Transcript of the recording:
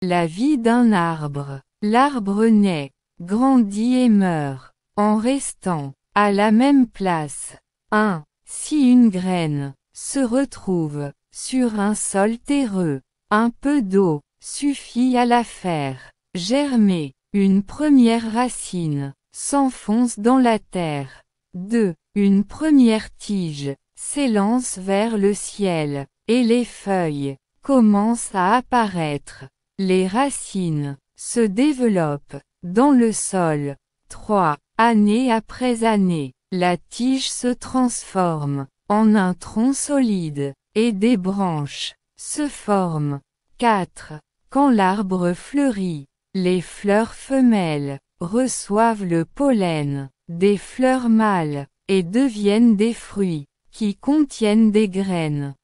La vie d'un arbre. L'arbre naît, grandit et meurt, en restant, à la même place. 1. Si une graine, se retrouve, sur un sol terreux, un peu d'eau, suffit à la faire, germer, une première racine, s'enfonce dans la terre. 2. Une première tige, s'élance vers le ciel, et les feuilles, commencent à apparaître. Les racines se développent dans le sol. 3. Année après année, la tige se transforme en un tronc solide, et des branches se forment. 4. Quand l'arbre fleurit, les fleurs femelles reçoivent le pollen des fleurs mâles et deviennent des fruits qui contiennent des graines.